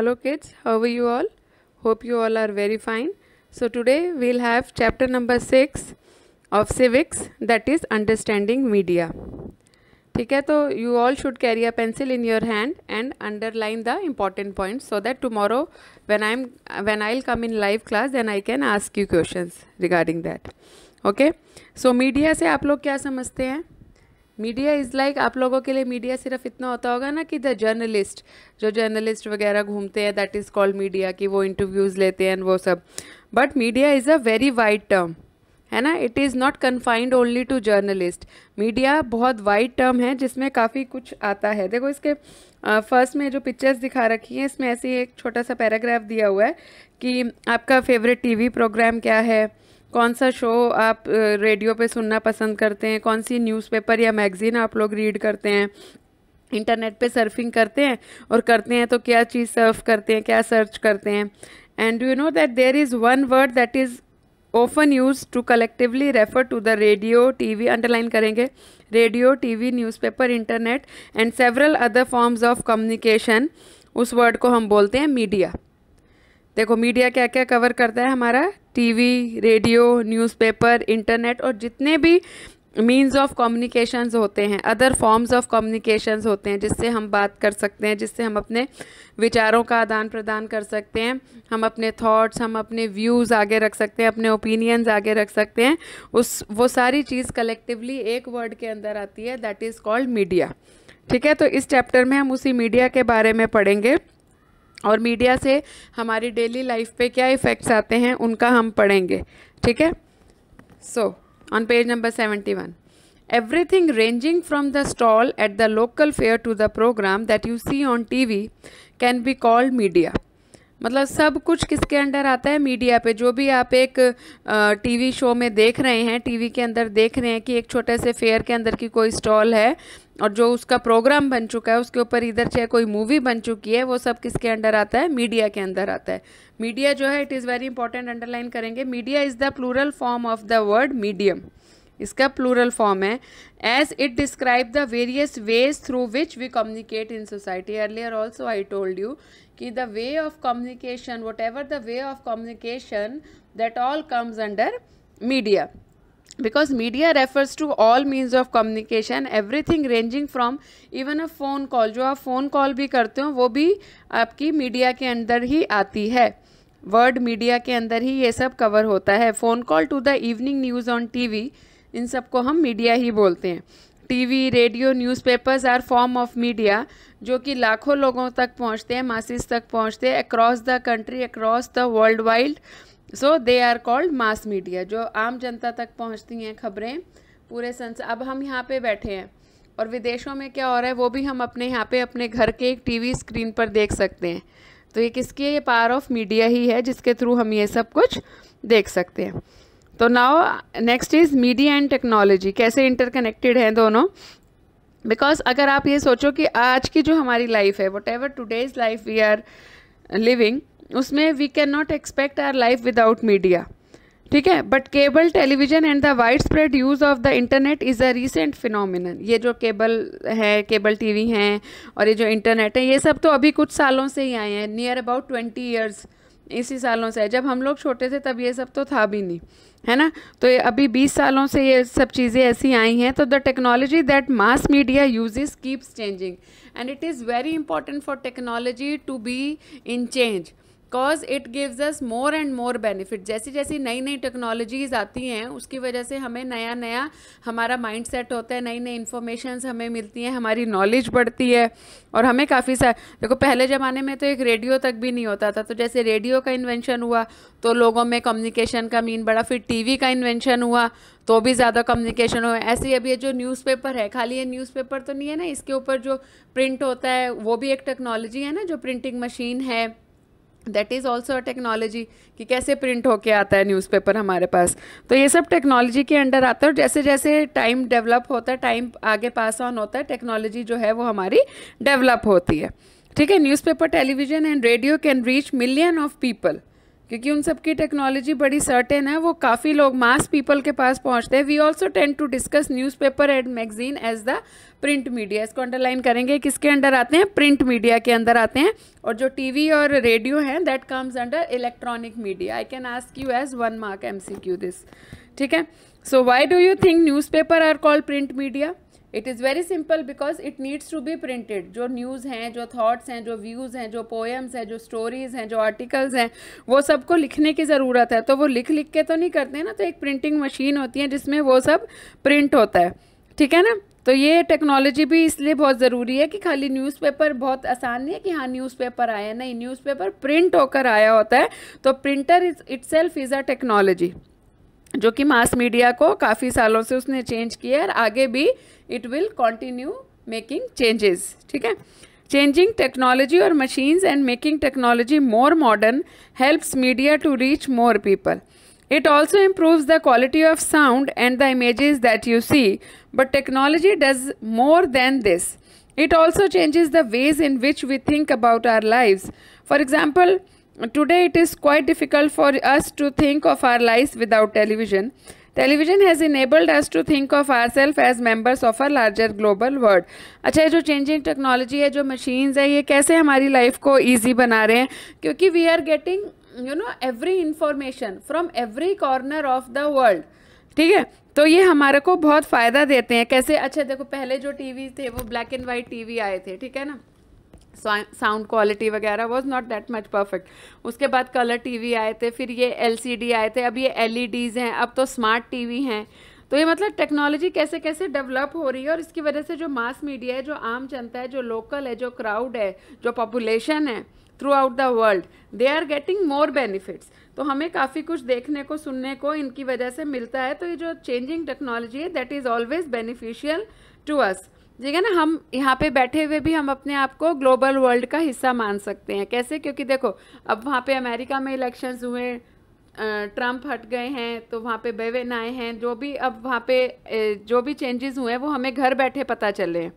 Hello kids, how are you all? Hope you all are very fine. So today we'll have chapter number 6 of civics that is understanding media. Okay, so you all should carry a pencil in your hand and underline the important points so that tomorrow when I'm when I'll come in live class then I can ask you questions regarding that. Okay? So media se aap log kya समझते हैं media is like आप लोगों के लिए media सिर्फ इतना होता होगा ना कि द जर्नलिस्ट जो जर्नलिस्ट वगैरह घूमते हैं दैट इज़ कॉल्ड मीडिया कि वो इंटरव्यूज़ लेते हैं वो सब but media is a very wide term है ना it is not confined only to journalist media बहुत वाइड टर्म है जिसमें काफ़ी कुछ आता है देखो इसके फर्स्ट में जो पिक्चर्स दिखा रखी हैं इसमें ऐसे एक छोटा सा पैराग्राफ दिया हुआ है कि आपका फेवरेट टीवी प्रोग्राम क्या है कौन सा शो आप रेडियो पे सुनना पसंद करते हैं कौन सी न्यूज़पेपर या मैगज़ीन आप लोग रीड करते हैं इंटरनेट पे सर्फिंग करते हैं और करते हैं तो क्या चीज़ सर्फ करते हैं क्या सर्च करते हैं and you know that there is one word that is often used to collectively refer to the radio T V underline करेंगे radio T V newspaper internet and several other forms of communication उस word को हम बोलते हैं media देखो media क्या क्या cover करता है हमारा टीवी रेडियो न्यूज़पेपर इंटरनेट और जितने भी मीन्स ऑफ कम्युनिकेशंस होते हैं अदर फॉर्म्स ऑफ कम्युनिकेशंस होते हैं जिससे हम बात कर सकते हैं जिससे हम अपने विचारों का आदान प्रदान कर सकते हैं हम अपने थॉट्स हम अपने व्यूज़ आगे रख सकते हैं अपने ओपिनियंस आगे रख सकते हैं उस वो सारी चीज़ कलेक्टिवली एक वर्ड के अंदर आती है दैट इज़ कॉल्ड मीडिया ठीक है तो इस चैप्टर में हम उसी मीडिया के बारे में पढ़ेंगे और मीडिया से हमारी डेली लाइफ पे क्या इफ़ेक्ट्स आते हैं उनका हम पढ़ेंगे ठीक है so on page number seventy one everything ranging from the stall at the local fair to the programme that you see on T V can be called media मतलब सब कुछ किसके अंडर आता है मीडिया पे जो भी आप एक टीवी शो में देख रहे हैं टीवी के अंदर देख रहे हैं कि एक छोटे से फेयर के अंदर की कोई स्टॉल है और जो उसका प्रोग्राम बन चुका है उसके ऊपर इधर चाहे कोई मूवी बन चुकी है वो सब किसके अंडर आता है मीडिया के अंदर आता है मीडिया जो है it is very important underline करेंगे media is the plural form of the word medium इसका प्लूरल फॉर्म है as it describe the various ways through which we communicate in society earlier also I told you कि the way of communication whatever the way of communication that all comes under media because media refers to all means of communication everything ranging from even a phone call जो आप phone call भी करते हो वो भी आपकी media के अंदर ही आती है वर्ड मीडिया के अंदर ही ये सब कवर होता है phone call to the evening news on T V इन सबको हम मीडिया ही बोलते हैं TV radio newspapers are form of media जो कि लाखों लोगों तक पहुंचते हैं मासिस तक पहुंचते हैं across the country across the world wide so they are called mass media जो आम जनता तक पहुंचती हैं खबरें पूरे संसार अब हम यहाँ पे बैठे हैं और विदेशों में क्या हो रहा है वो भी हम अपने यहाँ पे अपने घर के एक टीवी स्क्रीन पर देख सकते हैं तो ये किसकी है ये पावर ऑफ मीडिया ही है जिसके थ्रू हम ये सब कुछ देख सकते हैं तो now next is media and technology कैसे इंटरकनेक्टेड हैं दोनों बिकॉज अगर आप ये सोचो कि आज की जो हमारी लाइफ है whatever today's life we are living उसमें we can not expect our life without media ठीक है but cable television and the widespread use of the internet is a recent phenomenon ये जो cable है cable T V हैं और ये जो इंटरनेट है ये सब तो अभी कुछ सालों से ही आए हैं नियर अबाउट ट्वेंटी ईयर्स इसी सालों से है जब हम लोग छोटे थे तब ये सब तो था भी नहीं है ना तो ये अभी बीस सालों से ये सब चीज़ें ऐसी आई हैं तो the technology that mass media uses keeps changing and it is very important for technology to be in change because it gives us more and more benefit जैसी जैसी नई नई टेक्नोलॉजीज आती हैं उसकी वजह से हमें नया नया हमारा माइंड सेट होता है नई नई इन्फॉर्मेशन हमें मिलती हैं हमारी नॉलेज बढ़ती है और हमें काफ़ी सा देखो पहले ज़माने में तो एक रेडियो तक भी नहीं होता था तो जैसे रेडियो का इन्वेंशन हुआ तो लोगों में कम्युनिकेशन का मीन बढ़ा फिर टीवी का इन्वेंशन हुआ तो भी ज़्यादा कम्युनिकेशन हुआ ऐसे ही अभी जो न्यूज़पेपर है खाली ये न्यूज़पेपर तो नहीं है ना इसके ऊपर जो प्रिंट होता है वो भी एक टेक्नोलॉजी है ना जो प्रिंटिंग मशीन है that is also a technology कि कैसे प्रिंट होके आता है न्यूज़पेपर हमारे पास तो ये सब टेक्नोलॉजी के अंडर आता है और जैसे जैसे टाइम डेवलप होता है टाइम आगे पास ऑन होता है टेक्नोलॉजी जो है वो हमारी डेवलप होती है ठीक है newspaper television and radio can reach million of people क्योंकि उन सबकी टेक्नोलॉजी बड़ी सर्टेन है वो काफ़ी लोग मास पीपल के पास पहुंचते हैं we also tend to discuss newspaper and magazine as the print media इसको अंडरलाइन करेंगे किसके अंडर आते हैं प्रिंट मीडिया के अंदर आते हैं और जो टीवी और रेडियो हैं that comes under electronic media I can ask you as one mark M C Q this ठीक है so why do you think newspaper are called print media it is very simple because it needs to be printed जो news हैं जो thoughts हैं जो views हैं जो poems हैं जो स्टोरीज़ हैं जो आर्टिकल्स हैं वो सबको लिखने की ज़रूरत है तो वो लिख लिख के तो नहीं करते ना तो एक प्रिंटिंग मशीन होती है जिसमें वो सब प्रिंट होता है ठीक है ना तो ये टेक्नोलॉजी भी इसलिए बहुत ज़रूरी है कि खाली न्यूज़पेपर बहुत आसान नहीं है कि हाँ न्यूज़पेपर आया नहीं न्यूज़पेपर प्रिंट होकर आया होता है तो printer is it's is a technology जो कि मास मीडिया को काफ़ी सालों से उसने चेंज किया है और आगे भी it will continue making changes ठीक है चेंजिंग टेक्नोलॉजी और machines and making technology more modern helps media to reach more people it also improve the quality of sound and the image that you see but technology does more than this it also changes the ways in which we think about our lives for example today it is quite difficult for us to think of our lives without television. Television has enabled us to think of our self as members of a larger global world अच्छा ये जो changing technology है जो machines है ये कैसे हमारी life को ईजी बना रहे हैं क्योंकि we are getting you know every information from every corner of the world ठीक है तो ये हमारे को बहुत फ़ायदा देते हैं कैसे अच्छा देखो पहले जो टी वी थे वो black and white T V आए थे ठीक है ना साउंड क्वालिटी वगैरह was not that much perfect उसके बाद कलर टीवी आए थे फिर ये एलसीडी आए थे अब ये एलईडीज़ e हैं अब तो स्मार्ट टीवी हैं तो ये मतलब टेक्नोलॉजी कैसे कैसे डेवलप हो रही है और इसकी वजह से जो मास मीडिया है जो आम जनता है जो लोकल है जो क्राउड है जो पॉपुलेशन है throughout the world they are getting more benefits तो हमें काफ़ी कुछ देखने को सुनने को इनकी वजह से मिलता है तो ये जो चेंजिंग टेक्नोलॉजी है that is always beneficial to us ठीक है ना हम यहाँ पे बैठे हुए भी हम अपने आप को ग्लोबल वर्ल्ड का हिस्सा मान सकते हैं कैसे क्योंकि देखो अब वहाँ पे अमेरिका में इलेक्शंस हुए ट्रम्प हट गए हैं तो वहाँ पे बेवेन आए हैं जो भी अब वहाँ पे जो भी चेंजेस हुए हैं वो हमें घर बैठे पता चले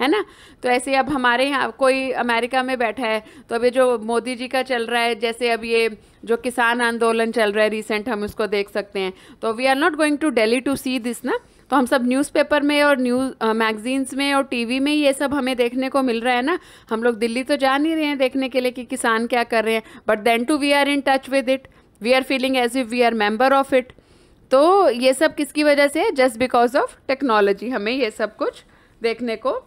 है ना तो ऐसे अब हमारे यहाँ कोई अमेरिका में बैठा है तो अभी जो मोदी जी का चल रहा है जैसे अब ये जो किसान आंदोलन चल रहा है रिसेंट हम उसको देख सकते हैं तो we are not going to Delhi to see this ना तो हम सब न्यूज़पेपर में और न्यूज़ मैगजीन्स में और टीवी में ये सब हमें देखने को मिल रहा है ना हम लोग दिल्ली तो जा नहीं रहे हैं देखने के लिए कि किसान क्या कर रहे हैं but then too we are in touch with it we are feeling as if we are member of it तो ये सब किसकी वजह से है जस्ट बिकॉज ऑफ टेक्नोलॉजी हमें ये सब कुछ देखने को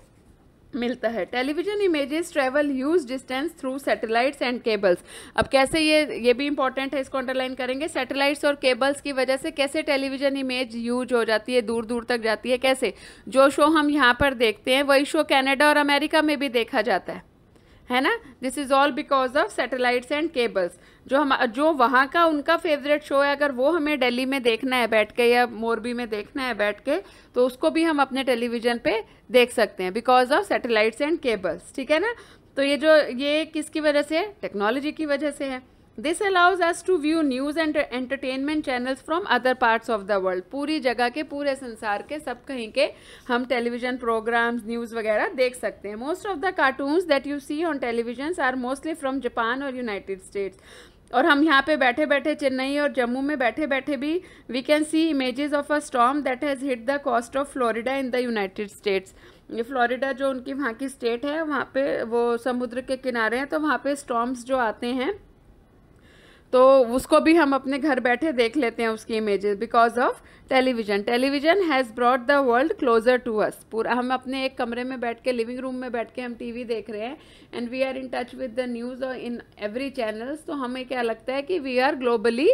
मिलता है television images travel huge distance through satellites and cables अब कैसे ये ये भी इंपॉर्टेंट है इसको अंडरलाइन करेंगे सैटेलाइट्स और केबल्स की वजह से कैसे टेलीविजन इमेज यूज हो जाती है दूर दूर तक जाती है कैसे जो शो हम यहाँ पर देखते हैं वही शो कैनेडा और अमेरिका में भी देखा जाता है है ना this is all because of satellites and cables जो हम जो वहाँ का उनका फेवरेट शो है अगर वो हमें दिल्ली में देखना है बैठ के या मोरबी में देखना है बैठ के तो उसको भी हम अपने टेलीविज़न पे देख सकते हैं because of satellites and cables ठीक है ना तो ये जो ये किसकी वजह से है टेक्नोलॉजी की वजह से है this allows us to view news and entertainment channels from other parts of the world पूरी जगह के पूरे संसार के सब कहीं के हम टेलीविजन प्रोग्राम्स न्यूज़ वगैरह देख सकते हैं most of the cartoons that you see on television are mostly from Japan और यूनाइटेड स्टेट्स और हम यहाँ पे बैठे बैठे चेन्नई और जम्मू में बैठे बैठे भी we can see images of a storm that has hit the coast of Florida in the United States ये फ्लोरिडा जो उनकी वहाँ की स्टेट है वहाँ पे वो समुद्र के किनारे हैं तो वहाँ पे स्टॉम्स जो आते हैं तो उसको भी हम अपने घर बैठे देख लेते हैं उसकी images because of television television has brought the world closer to us पूरा हम अपने एक कमरे में बैठ के लिविंग रूम में बैठ के हम टीवी देख रहे हैं and we are in touch with the news और इन एवरी चैनल्स तो हमें क्या लगता है कि we are globally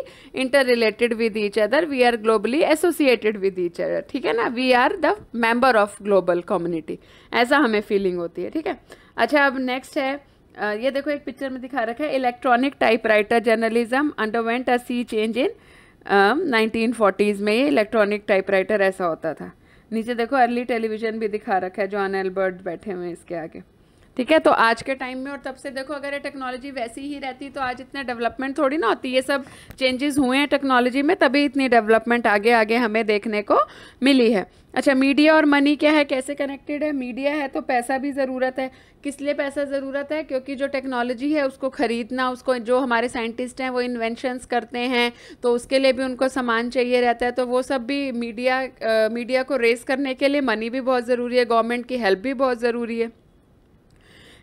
interrelated with each other we are globally associated with each other ठीक है ना we are the member of global community ऐसा हमें फीलिंग होती है ठीक है अच्छा अब नेक्स्ट है ये देखो एक पिक्चर में दिखा रखा है electronic typewriter journalism underwent a sea change in nineteen forties में ये इलेक्ट्रॉनिक टाइपराइटर ऐसा होता था नीचे देखो अर्ली टेलीविज़न भी दिखा रखा है जॉन एल्बर्ट बैठे हुए इसके आगे ठीक है तो आज के टाइम में और तब से देखो अगर ये टेक्नोलॉजी वैसी ही रहती तो आज इतना डेवलपमेंट थोड़ी ना होती ये सब चेंजेस हुए हैं टेक्नोलॉजी में तभी इतनी डेवलपमेंट आगे आगे हमें देखने को मिली है अच्छा मीडिया और मनी क्या है कैसे कनेक्टेड है मीडिया है तो पैसा भी ज़रूरत है किस लिए पैसा ज़रूरत है क्योंकि जो टेक्नोलॉजी है उसको ख़रीदना उसको जो हमारे साइंटिस्ट हैं वो इन्वेंशंस करते हैं तो उसके लिए भी उनको सामान चाहिए रहता है तो वो सब भी मीडिया आ, मीडिया को रेस करने के लिए मनी भी बहुत ज़रूरी है गवर्नमेंट की हेल्प भी बहुत ज़रूरी है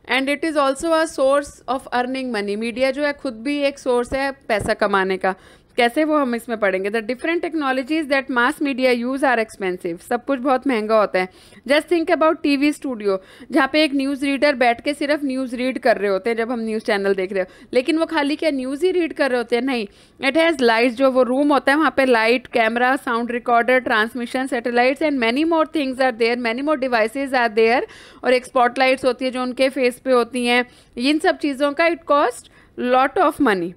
and it is also a source of earning money media जो है खुद भी एक सोर्स है पैसा कमाने का कैसे वो हम इसमें पढ़ेंगे the different technologies that mass media use are expensive सब कुछ बहुत महंगा होता है just think about TV studio जहाँ पे एक न्यूज़ रीडर बैठ के सिर्फ न्यूज़ रीड कर रहे होते हैं जब हम न्यूज़ चैनल देख रहे हो लेकिन वो खाली क्या न्यूज़ ही रीड कर रहे होते हैं नहीं इट हैज़ लाइट जो वो रूम होता है वहाँ पे light camera sound recorder transmission satellites and many more things are there many more devices are there और एक लाइट्स होती है जो उनके फेस पे होती हैं इन सब चीज़ों का it cost lot of money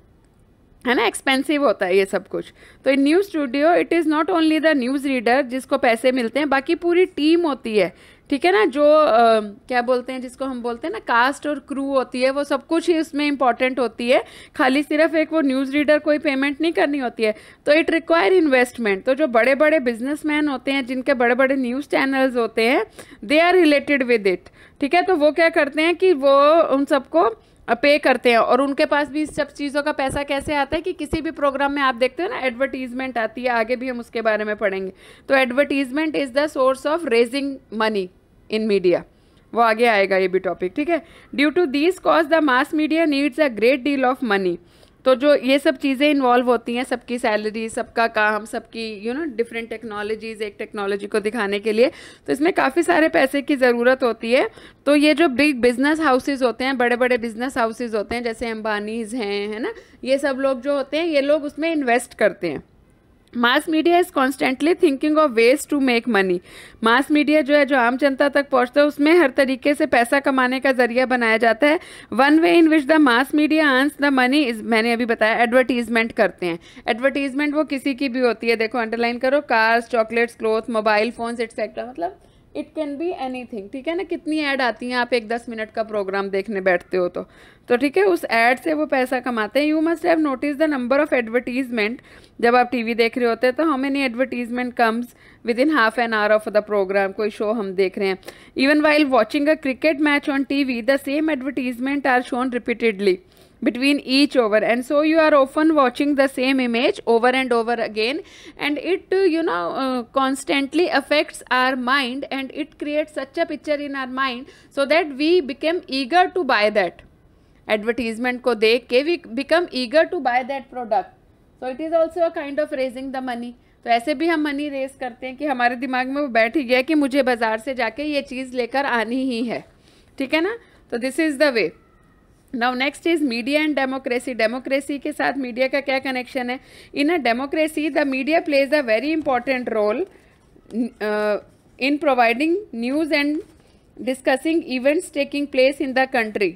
है ना एक्सपेंसिव होता है ये सब कुछ तो इन news studio it is not only the news reader जिसको पैसे मिलते हैं बाकी पूरी टीम होती है ठीक है ना जो आ, क्या बोलते हैं जिसको हम बोलते हैं ना कास्ट और क्रू होती है वो सब कुछ ही उसमें इंपॉर्टेंट होती है खाली सिर्फ एक वो न्यूज़ रीडर कोई पेमेंट नहीं करनी होती है तो इट रिक्वायर इन्वेस्टमेंट तो जो बड़े बड़े बिजनेसमैन होते हैं जिनके बड़े बड़े न्यूज़ चैनल्स होते हैं they are related with it ठीक है तो वो क्या करते हैं कि वो उन सबको पे करते हैं और उनके पास भी इस सब चीज़ों का पैसा कैसे आता है कि किसी भी प्रोग्राम में आप देखते हो ना एडवर्टीजमेंट आती है आगे भी हम उसके बारे में पढ़ेंगे तो advertisement is the source of raising money in media वो आगे आएगा ये भी टॉपिक ठीक है due to this cause the mass media needs a great deal of money तो जो ये सब चीज़ें इन्वॉल्व होती हैं सबकी सैलरी सबका काम सबकी यू नो डिफरेंट टेक्नोलॉजीज़ एक टेक्नोलॉजी को दिखाने के लिए तो इसमें काफ़ी सारे पैसे की ज़रूरत होती है तो ये जो बिग बिज़नेस हाउसेज़ होते हैं बड़े बड़े बिज़नेस हाउसेज़ होते हैं जैसे अम्बानीज़ हैं है ना ये सब लोग जो होते हैं ये लोग उसमें इन्वेस्ट करते हैं mass media is constantly thinking of ways to make money mass media जो है जो आम जनता तक पहुंचता है उसमें हर तरीके से पैसा कमाने का जरिया बनाया जाता है one way in which the mass media earns the money is मैंने अभी बताया एडवर्टीजमेंट करते हैं एडवर्टीजमेंट वो किसी की भी होती है देखो अंडरलाइन करो cars chocolates cloth mobile phones etcetera मतलब it can be anything ठीक है ना कितनी ऐड आती हैं आप एक दस मिनट का प्रोग्राम देखने बैठते हो तो तो ठीक है उस ऐड से वो पैसा कमाते हैं you must have notice the number of advertisement जब आप टीवी देख रहे होते हैं तो how many advertisement comes within half an hour of the programme कोई शो हम देख रहे हैं even while watching a cricket match on T V the same advertisement are shown repeatedly between each over and so you are often watching the same image over and over again and it you know uh, constantly affects our mind and it creates such a picture in our mind so that we become eager to buy that advertisement ko dekh ke we become eager to buy that product so it is also a kind of raising the money तो ऐसे भी हम money race करते हैं कि हमारे दिमाग में वो बैठ ही गया कि मुझे बाज़ार से जाके ये चीज़ लेकर आनी ही है ठीक है ना तो this is the way now next is media and democracy democracy के साथ मीडिया का क्या कनेक्शन है in a democracy the media plays a very important role in providing news and discussing events taking place in the country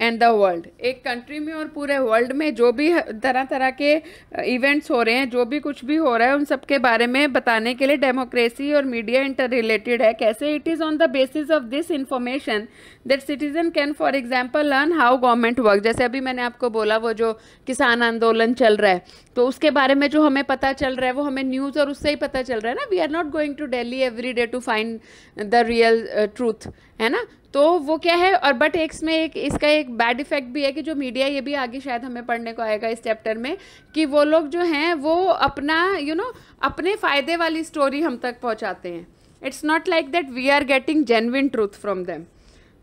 and the world एक कंट्री में और पूरे वर्ल्ड में जो भी तरह तरह के इवेंट्स uh, हो रहे हैं जो भी कुछ भी हो रहा है उन सब के बारे में बताने के लिए डेमोक्रेसी और मीडिया इंटर रिलेटेड है कैसे it is on the basis of this information that citizen can for example learn how government work जैसे अभी मैंने आपको बोला वो जो किसान आंदोलन चल रहा है तो उसके बारे में जो हमें पता चल रहा है वो हमें न्यूज़ और उससे ही पता चल रहा है ना we are not going to daily every day to find the real truth है ना तो वो क्या है और बट एक में एक इसका एक बैड इफेक्ट भी है कि जो मीडिया ये भी आगे शायद हमें पढ़ने को आएगा इस चैप्टर में कि वो लोग जो हैं वो अपना यू you नो know, अपने फ़ायदे वाली स्टोरी हम तक पहुँचाते हैं it's not like that we are getting genuine truth from them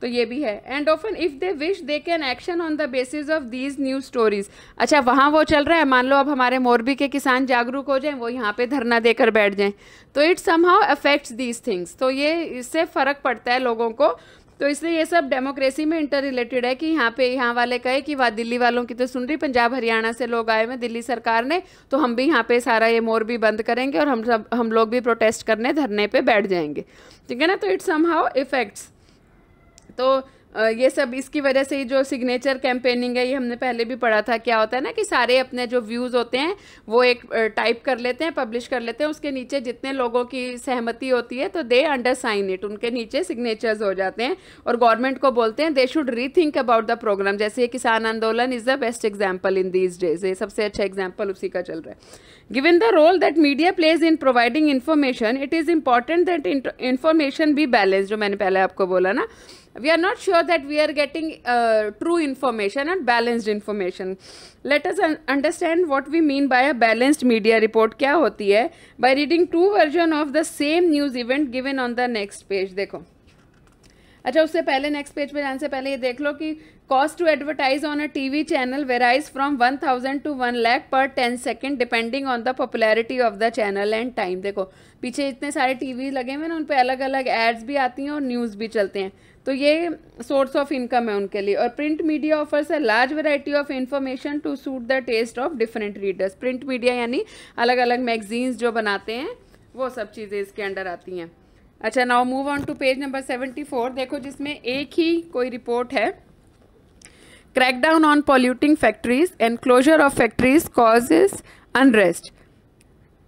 तो ये भी है and often if they wish they can action on the basis of these news stories अच्छा वहाँ वो चल रहा है मान लो अब हमारे मोरबी के किसान जागरूक हो जाएं वो यहाँ पे धरना देकर बैठ जाएं तो it somehow affects these things तो ये इससे फ़र्क पड़ता है लोगों को तो इसलिए ये सब डेमोक्रेसी में इंटर रिलेटेड है कि यहाँ पे यहाँ वाले कहे कि वह दिल्ली वालों की तो सुन रही पंजाब हरियाणा से लोग आए हुए दिल्ली सरकार ने तो हम भी यहाँ पे सारा ये मोर भी बंद करेंगे और हम सब हम लोग भी प्रोटेस्ट करने धरने पे बैठ जाएंगे ठीक है ना तो इट्स सम हाउ इफेक्ट्स तो ये सब इसकी वजह से ही जो सिग्नेचर कैंपेनिंग है ये हमने पहले भी पढ़ा था क्या होता है ना कि सारे अपने जो व्यूज़ होते हैं वो एक टाइप कर लेते हैं पब्लिश कर लेते हैं उसके नीचे जितने लोगों की सहमति होती है तो दे अंडर साइन इट उनके नीचे सिग्नेचर्स हो जाते हैं और गवर्नमेंट को बोलते हैं they should rethink about the programme जैसे ये किसान आंदोलन is the best example in these days ये सबसे अच्छा एग्जाम्पल उसी का चल रहा है given the role that media plays in providing information it is important that information भी बैलेंस जो मैंने पहले आपको बोला ना we are not sure that we are getting uh, true information and balanced information let us un understand what we mean by a balanced media report kya hoti hai by reading two version of the same news event given on the next page dekho अच्छा उससे पहले next page पे जाने से पहले ये देख लो कि cost to advertise on a TV channel varies from 1000 thousand to one lakh per ten second depending on the popularity of the channel and time देखो पीछे इतने सारे टीवी लगे हुए ना उन पर अलग अलग एड्स भी आती हैं और न्यूज़ भी चलते हैं तो ये सोर्स ऑफ इनकम है उनके लिए और print media offers a large variety of information to suit the taste of different readers print media यानी अलग अलग मैगजीन्स जो बनाते हैं वो सब चीज़ें इसके अंडर आती हैं अच्छा now move on to page number seventy four देखो जिसमें एक ही कोई रिपोर्ट है crackdown on polluting factories and closure of factories causes unrest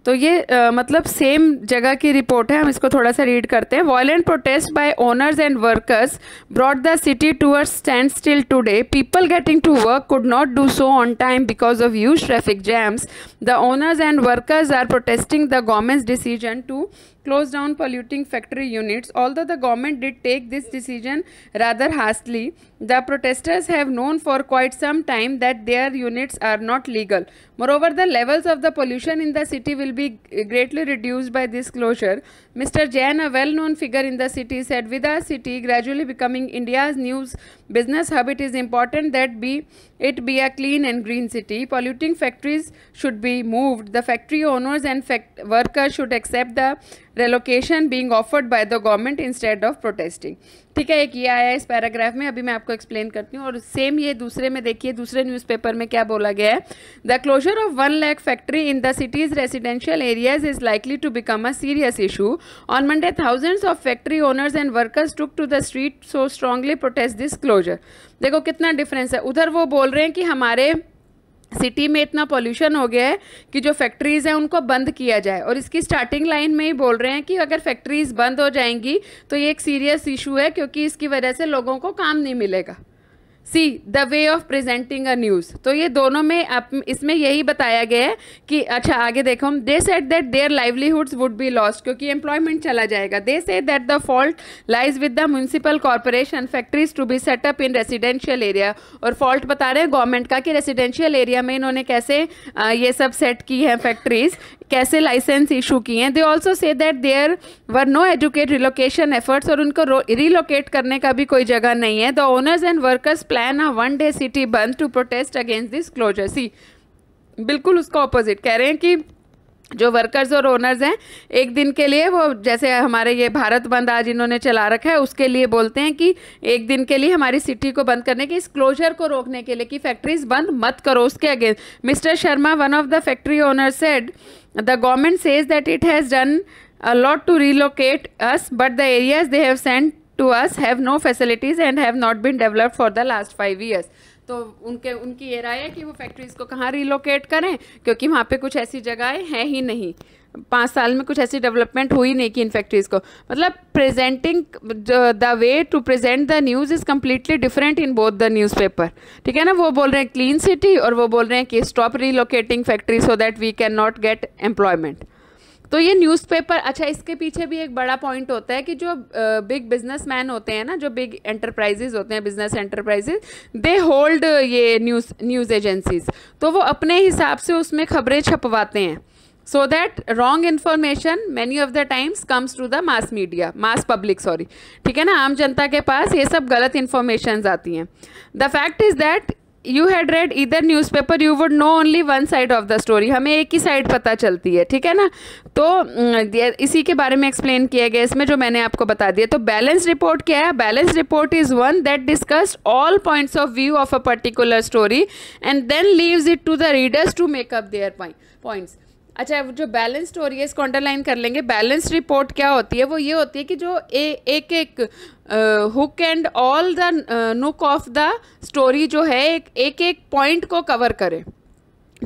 तो ये आ, मतलब सेम जगह की रिपोर्ट है हम इसको थोड़ा सा रीड करते हैं violent protest by owners and workers brought the city tours standstill today people getting to work could not do so on time because of use traffic jams the owners and workers are protesting the government's decision to close down polluting factory units. Although the government did take this decision rather hastily, the protesters have known for quite some time that their units are not legal. Moreover, the levels of the pollution in the city will be greatly reduced by this closure. Mr. Jain, a well-known figure in the city, said, with our city gradually becoming India's news business hub, it is important that be it be a clean and green city. Polluting factories should be moved. The factory owners and fact workers should accept the relocation being offered by the government instead of protesting. ठीक है एक ये आया इस paragraph में अभी मैं आपको एक्सप्लेन करती हूँ और सेम ये दूसरे में देखिए दूसरे न्यूज़पेपर में क्या बोला गया है the closure of one lakh factory in the city's residential areas is likely to become a serious issue on Monday thousands of factory owners and workers took to the street so strongly protest this closure देखो कितना difference है उधर वो बोल रहे हैं कि हमारे सिटी में इतना पॉल्यूशन हो गया है कि जो फैक्ट्रीज़ हैं उनको बंद किया जाए और इसकी स्टार्टिंग लाइन में ही बोल रहे हैं कि अगर फैक्ट्रीज़ बंद हो जाएंगी तो ये एक सीरियस इशू है क्योंकि इसकी वजह से लोगों को काम नहीं मिलेगा see the way of presenting a news तो ये दोनों में आप इसमें यही बताया गया है कि अच्छा आगे देखो हम they said that their livelihoods would be lost क्योंकि एम्प्लॉयमेंट चला जाएगा they say that the fault lies with the municipal corporation factories to be set up in residential area और फॉल्ट बता रहे हैं गवर्नमेंट का कि रेजिडेंशियल एरिया में इन्होंने कैसे आ, ये सब सेट की है फैक्ट्रीज कैसे लाइसेंस इशू किए हैं they also say that there were no adequate relocation efforts और उनको रिलोकेट करने का भी कोई जगह नहीं है the owners and workers plan a one day city bandh to protest against this closure see बिल्कुल उसका ऑपोजिट कह रहे हैं कि जो वर्कर्स और ओनर्स हैं एक दिन के लिए वो जैसे हमारे ये भारत बंद आज इन्होंने चला रखा है उसके लिए बोलते हैं कि एक दिन के लिए हमारी सिटी को बंद करने के इस क्लोजर को रोकने के लिए कि फैक्ट्रीज बंद मत करो उसके against mister Sharma one of the factory owner said the government says that it has done a lot to relocate us, but the areas they have sent to us have no facilities and have not been develop for the last five years तो उनके उनकी ये राय है कि वो factories को कहाँ relocate करें क्योंकि वहाँ पे कुछ ऐसी जगहें हैं ही नहीं पाँच साल में कुछ ऐसी डेवलपमेंट हुई नहीं कि इन फैक्ट्रीज़ को मतलब presenting the way to present the news is completely different in both the newspaper ठीक है ना वो बोल रहे हैं क्लीन सिटी और वो बोल रहे हैं कि stop relocating factory so that we can not get employment तो ये न्यूज़पेपर अच्छा इसके पीछे भी एक बड़ा पॉइंट होता है कि जो बिग बिजनेसमैन होते हैं ना जो बिग एंटरप्राइजेज होते हैं बिजनेस एंटरप्राइजेज दे होल्ड ये न्यूज़ न्यूज़ एजेंसीज तो वो अपने हिसाब से उसमें खबरें छपवाते हैं so that wrong information many of the times comes to the mass media mass public sorry ठीक है ना आम जनता के पास ये सब गलत इन्फॉर्मेशन आती हैं the fact is that you had read either newspaper you would know only one side of the story हमें एक ही साइड पता चलती है ठीक है ना तो हम्म, इसी के बारे में एक्सप्लेन किया गया इसमें जो मैंने आपको बता दिया तो बैलेंस रिपोर्ट क्या है balance report is one that discuss all points of view of a particular story and then leaves it to the readers to make up their points अच्छा जो बैलेंस्ड हो रही है इसको अंडरलाइन कर लेंगे बैलेंस्ड रिपोर्ट क्या होती है वो ये होती है कि जो ए, एक एक hook and all the nook of the story जो है एक एक, एक पॉइंट को कवर करे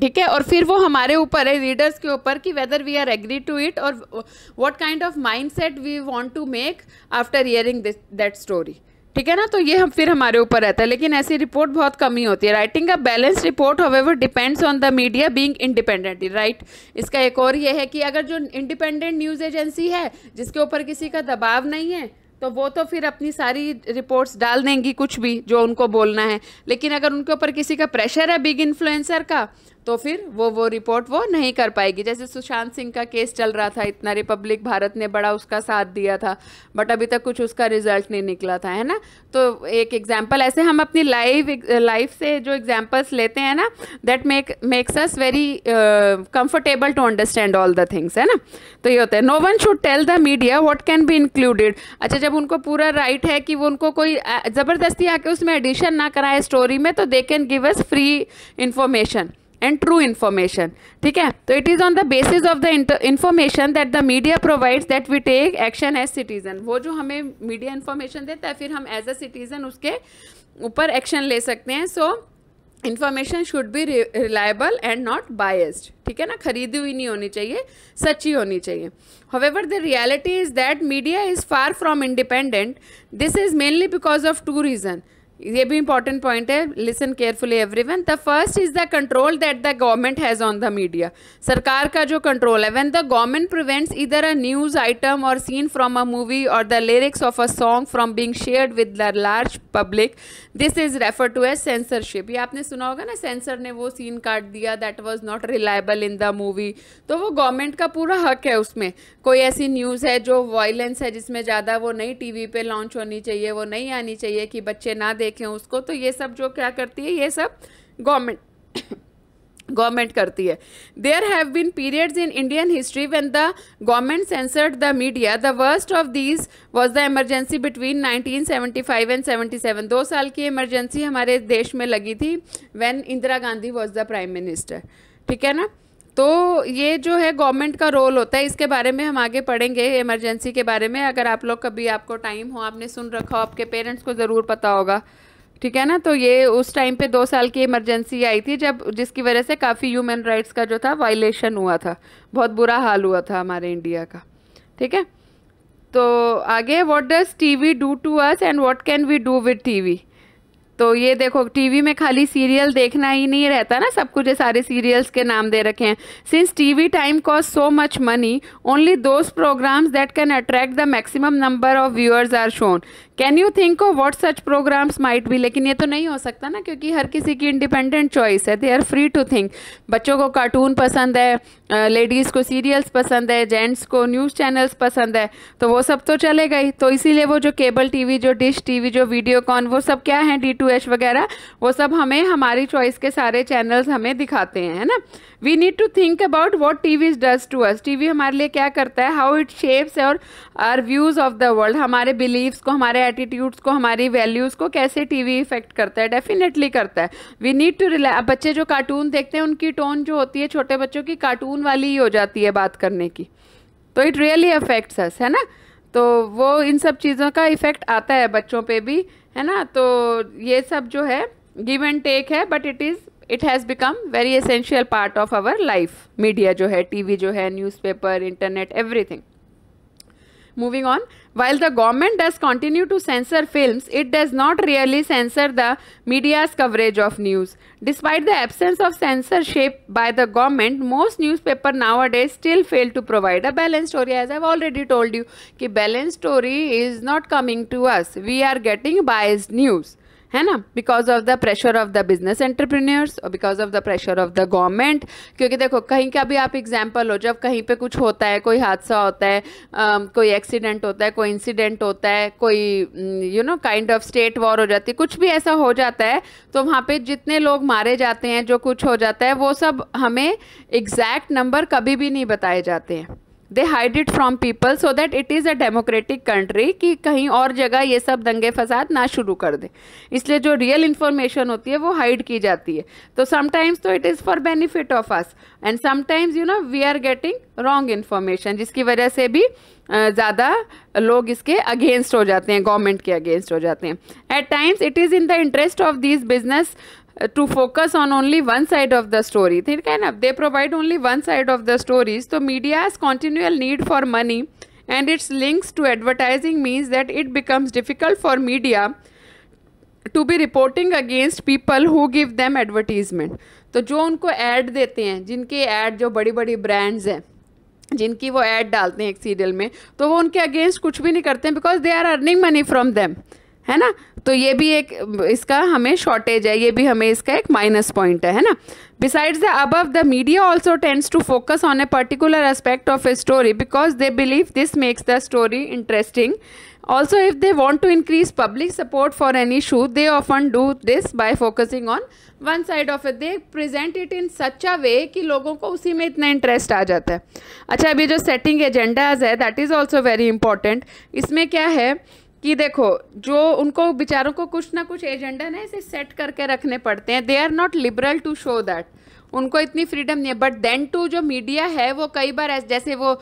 ठीक है और फिर वो हमारे ऊपर है रीडर्स के ऊपर कि whether we are agree to it और what kind of set we want to make after hearing this that story ठीक है ना तो ये हम फिर हमारे ऊपर रहता है लेकिन ऐसी रिपोर्ट बहुत कम ही होती है writing a balance report however depends on the media being independent right इसका एक और ये है कि अगर जो इंडिपेंडेंट न्यूज़ एजेंसी है जिसके ऊपर किसी का दबाव नहीं है तो वो तो फिर अपनी सारी रिपोर्ट्स डाल देंगी कुछ भी जो उनको बोलना है लेकिन अगर उनके ऊपर किसी का प्रेशर है बिग इन्फ्लुएंसर का तो फिर वो वो रिपोर्ट वो नहीं कर पाएगी जैसे सुशांत सिंह का केस चल रहा था इतना रिपब्लिक भारत ने बड़ा उसका साथ दिया था बट अभी तक कुछ उसका रिजल्ट नहीं निकला था है ना तो एक एग्जाम्पल ऐसे हम अपनी लाइव लाइफ से जो एग्जाम्पल्स लेते हैं ना that make makes us very comfortable to understand all the things है ना तो ये होता है no one should tell the media what can be included अच्छा जब उनको पूरा राइट है कि वो उनको कोई ज़बरदस्ती आके उसमें एडिशन ना कराए स्टोरी में तो they can give us free information and true information ठीक है तो it is on the basis of the information that the media provides that we take action as citizen वो जो हमें मीडिया इन्फॉर्मेशन देता है फिर हम एज अ सिटीज़न उसके ऊपर एक्शन ले सकते हैं so information should be reliable and not biased ठीक है ना खरीदी हुई नहीं होनी चाहिए सच्ची होनी चाहिए however the reality is that media is far from independent this is mainly because of two reason ये भी इंपॉर्टेंट पॉइंट है listen carefully everyone the first is the control that the government has on the media सरकार का जो control है when the government prevents either a news item or scene from a movie or the lyrics of a song from being shared with the large public this is refer to as censorship ये आपने सुना होगा ना sensor ने वो scene काट दिया that was not reliable in the movie तो वो गवर्नमेंट का पूरा हक है उसमें कोई ऐसी न्यूज़ है जो वायलेंस है जिसमें ज़्यादा वो नहीं टी पे लॉन्च होनी चाहिए वो नहीं आनी चाहिए कि बच्चे ना देख देखें उसको तो ये सब जो क्या करती है ये सब गवर्नमेंट गवर्नमेंट करती है there have been periods in Indian history when the government censored the media the worst of these was the emergency between 1975 seventy five and seventy seven दो साल की इमरजेंसी हमारे देश में लगी थी when Indira Gandhi was the prime minister ठीक है ना तो ये जो है गवर्नमेंट का रोल होता है इसके बारे में हम आगे पढ़ेंगे इमरजेंसी के बारे में अगर आप लोग कभी आपको टाइम हो आपने सुन रखा हो आपके पेरेंट्स को ज़रूर पता होगा ठीक है ना तो ये उस टाइम पे दो साल की इमरजेंसी आई थी जब जिसकी वजह से काफ़ी ह्यूमन राइट्स का जो था वायलेशन हुआ था बहुत बुरा हाल हुआ था हमारे इंडिया का ठीक है तो आगे what does TV do to us and what can we do with TV तो ये देखो टीवी में खाली सीरियल देखना ही नहीं रहता ना सब कुछ सारे सीरियल्स के नाम दे रखे हैं since TV time cost so much money only those programs that can attract the maximum number of viewers are shown can you think of what such programs might be लेकिन ये तो नहीं हो सकता ना क्योंकि हर किसी की इंडिपेंडेंट चॉइस है they are free to think बच्चों को कार्टून पसंद है लेडीज़ को सीरियल्स पसंद है जेंट्स को न्यूज़ चैनल्स पसंद है तो वो सब तो चले गए तो इसीलिए वो जो केबल टीवी जो डिश टीवी जो वीडियो कॉन वो सब क्या हैं डी टू एच वगैरह वो सब हमें हमारी चॉइस के सारे चैनल्स हमें दिखाते हैं है ना we need to think about what T V does to us T V हमारे लिए क्या करता है हाउ इट शेप्स और our views of the world हमारे बिलीव्स को हमारे एटीट्यूड्स को हमारी वैल्यूज़ को कैसे टी वी इफेक्ट करता है डेफिनेटली करता है वी नीड टू रिला बच्चे जो कार्टून देखते हैं उनकी टोन जो होती है छोटे बच्चों की कार्टून वाली ही हो जाती है बात करने की तो इट रियली अफेक्ट्स अस है ना तो वो इन सब चीज़ों का इफ़ेक्ट आता है बच्चों पे भी है ना तो ये सब जो है गिव एंड टेक है but it is It has become very essential part of our life. Media, जो है टीवी जो है newspaper internet everything moving on while the government does continue to censor films it does not really censor the media's coverage of news despite the absence of censorship by the government most newspaper nowadays still fail to provide a balanced story as i've already told you ki balanced story is not coming to us we are getting biased news है ना because of the pressure of the business entrepreneurs और because of the pressure of the government क्योंकि देखो कहीं का भी आप example हो जब कहीं पे कुछ होता है कोई हादसा होता है कोई एक्सीडेंट होता है कोई इंसिडेंट होता है कोई you know kind of state war हो जाती है कुछ भी ऐसा हो जाता है तो वहाँ पे जितने लोग मारे जाते हैं जो कुछ हो जाता है वो सब हमें एग्जैक्ट नंबर कभी भी नहीं बताए जाते हैं they hide it from people so that it is a democratic country कि कहीं और जगह ये सब दंगे फसाद ना शुरू कर दे इसलिए जो रियल इन्फॉर्मेशन होती है वो हाइड की जाती है तो समटाइम्स तो it is for benefit of us and sometimes you know we are getting wrong information जिसकी वजह से भी ज़्यादा लोग इसके अगेंस्ट हो जाते हैं गवर्नमेंट के अगेंस्ट हो जाते हैं at times it is in the interest of this business to focus on only one side of the story ठीक है ना they provide only one side of the stories तो media's continual need for money and its links to advertising means that it becomes difficult for media to be reporting against people who give them advertisement तो जो उनको add देते हैं जिनके add जो बड़ी बड़ी ब्रांड्स हैं जिनकी वो ऐड डालते हैं एक सीरियल में तो वो उनके अगेंस्ट कुछ भी नहीं करते हैं because they are earning money from them है ना तो ये भी एक इसका हमें शॉर्टेज है ये भी हमें इसका एक माइनस पॉइंट है है ना besides the above the media also tends to focus on a particular aspect of a story because they believe this makes the story interesting Also, if they want to increase public support for an issue, they often do this by focusing on one side of it they present it in such a way कि लोगों को उसी में इतना interest आ जाता है अच्छा अभी जो setting agendas hai that is also very important isme kya hai कि देखो जो उनको बेचारों को कुछ ना कुछ एजेंडा ना इसे सेट करके रखने पड़ते हैं they are not liberal to show that उनको इतनी फ्रीडम नहीं है बट देन टू जो मीडिया है वो कई बार जैसे वो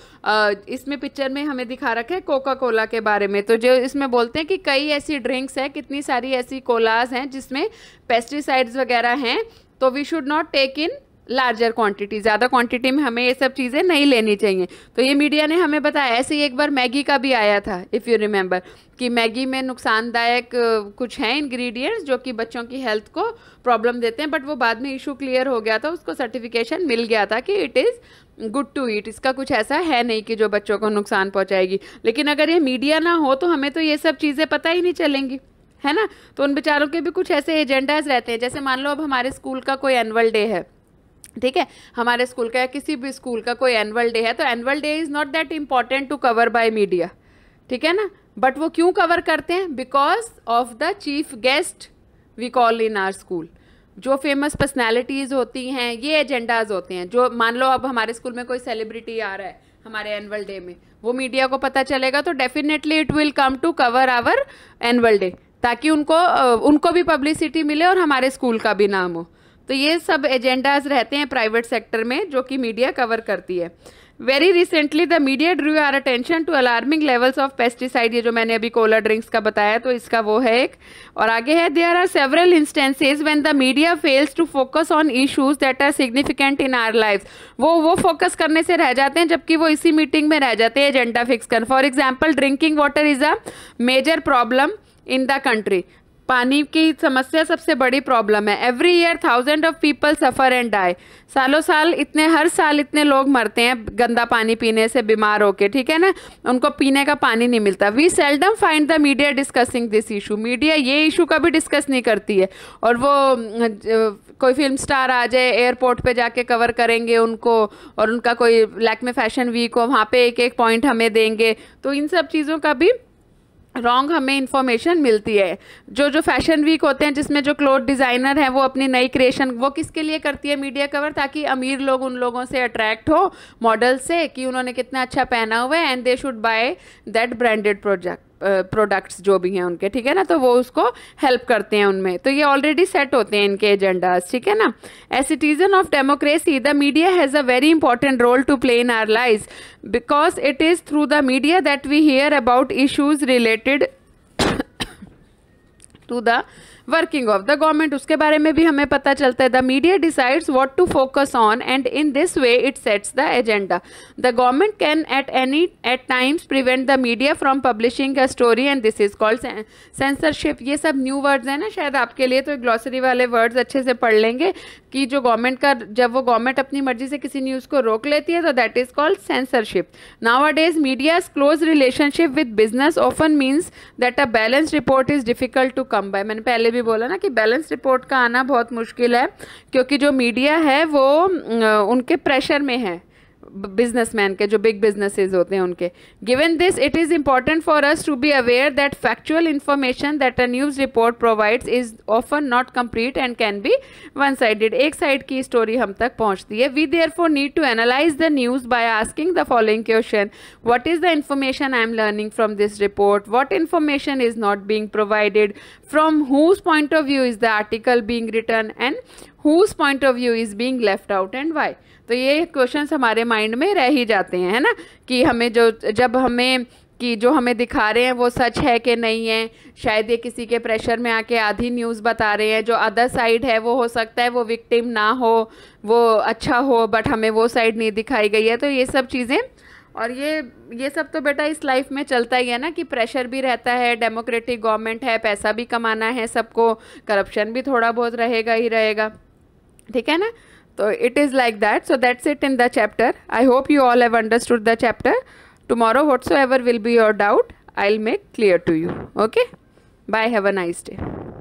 इसमें पिक्चर में हमें दिखा रखे है कोका कोला के बारे में तो जो इसमें बोलते हैं कि कई ऐसी ड्रिंक्स हैं कितनी सारी ऐसी कोलाज हैं जिसमें पेस्टिसाइड्स वगैरह हैं तो we should not take in larger quantity ज़्यादा क्वांटिटी में हमें ये सब चीज़ें नहीं लेनी चाहिए तो ये मीडिया ने हमें बताया ऐसे ही एक बार मैगी का भी आया था इफ़ यू रिमेंबर कि मैगी में नुकसानदायक कुछ हैं इंग्रेडिएंट्स जो कि बच्चों की हेल्थ को प्रॉब्लम देते हैं बट वो बाद में इशू क्लियर हो गया था उसको सर्टिफिकेशन मिल गया था कि it is good to eat इसका कुछ ऐसा है नहीं कि जो बच्चों को नुकसान पहुंचाएगी लेकिन अगर ये मीडिया ना हो तो हमें तो ये सब चीज़ें पता ही नहीं चलेंगी है ना तो उन बेचारों के भी कुछ ऐसे एजेंडाज रहते हैं जैसे मान लो अब हमारे स्कूल का कोई एनुअल डे है ठीक है हमारे स्कूल का या किसी भी स्कूल का कोई एनुअल डे है तो annual day is not that important to cover by media ठीक है ना बट वो क्यों कवर करते हैं because of the chief guest we call in our school जो फेमस पर्सनैलिटीज़ होती हैं ये एजेंडाज होते हैं जो मान लो अब हमारे स्कूल में कोई सेलिब्रिटी आ रहा है हमारे एनुअल डे में वो मीडिया को पता चलेगा तो definitely it will come to cover our annual day ताकि उनको उनको भी पब्लिसिटी मिले और हमारे स्कूल का भी नाम हो तो ये सब एजेंडाज रहते हैं प्राइवेट सेक्टर में जो कि मीडिया कवर करती है very recently the media drew our attention to alarming levels of pesticide ये जो मैंने अभी कोला ड्रिंक्स का बताया तो इसका वो है एक और आगे है there are several instances when the media fails to focus on issues that are significant in our life वो वो फोकस करने से रह जाते हैं जबकि वो इसी मीटिंग में रह जाते हैं एजेंडा फिक्स कर for example drinking water is a major problem in the country पानी की समस्या सबसे बड़ी प्रॉब्लम है every year thousand of people suffer and die सालों साल इतने हर साल इतने लोग मरते हैं गंदा पानी पीने से बीमार होकर ठीक है ना उनको पीने का पानी नहीं मिलता we seldom find the media discussing this issue media ये इशू कभी डिस्कस नहीं करती है और वो कोई फिल्म स्टार आ जाए एयरपोर्ट पे जाके कवर करेंगे उनको और उनका कोई लैक में फैशन वीक हो वहाँ पे एक एक पॉइंट हमें देंगे तो इन सब चीज़ों का भी रॉन्ग हमें इन्फॉर्मेशन मिलती है जो जो फैशन वीक होते हैं जिसमें जो क्लोथ डिज़ाइनर हैं वो अपनी नई क्रिएशन वो किसके लिए करती है मीडिया कवर ताकि अमीर लोग उन लोगों से अट्रैक्ट हो मॉडल से कि उन्होंने कितना अच्छा पहना हुआ है and they should buy that branded project products जो भी हैं उनके ठीक है ना तो वो उसको हेल्प करते हैं उनमें तो ये ऑलरेडी सेट होते हैं इनके एजेंडाज ठीक है ना as citizen of democracy the media has a very important role to play in our lives because it is through the media that we hear about issues related to the working of the government उसके बारे में भी हमें पता चलता है the media decides what to focus on and in this way it sets the agenda the government can at any at times prevent the media from publishing a story and this is called censorship ये सब new words हैं ना शायद आपके लिए तो glossary वाले words अच्छे से पढ़ लेंगे कि जो गवर्नमेंट का जब वो गवर्नमेंट अपनी मर्जी से किसी न्यूज़ को रोक लेती है तो that is called censorship nowadays media's close relationship with business often means that a balance report is difficult to come by मैंने पहले भी भी बोला ना कि बैलेंस रिपोर्ट का आना बहुत मुश्किल है क्योंकि जो मीडिया है वो उनके प्रेशर में है बिजनेस मैन के जो बिग बिजनेसेस होते हैं उनके given this it is important for us to be aware that factual information that a news report provides is often not complete and can be one sided एक साइड की स्टोरी हम तक पहुंचती है we therefore need to analyse the news by asking the following question what is the information I am learning from this report what information is not being provided from whose point of view is the article being written and whose point of view is being left out and why तो ये question हमारे mind में रह ही जाते हैं है ना कि हमें जो जब हमें कि जो हमें दिखा रहे हैं वो सच है कि नहीं है शायद ये किसी के प्रेशर में आके आधी न्यूज़ बता रहे हैं जो अदर साइड है वो हो सकता है वो विक्टिम ना हो वो अच्छा हो बट हमें वो साइड नहीं दिखाई गई है तो ये सब चीज़ें और ये ये सब तो बेटा इस लाइफ में चलता ही है ना कि प्रेशर भी रहता है डेमोक्रेटिक गवर्नमेंट है पैसा भी कमाना है सबको करप्शन भी थोड़ा बहुत रहेगा ही रहेगा ठीक है ना तो it is like that so that's it in the chapter I hope you all have understood the chapter tomorrow whatever will be your doubt I will make clear to you okay bye have a nice day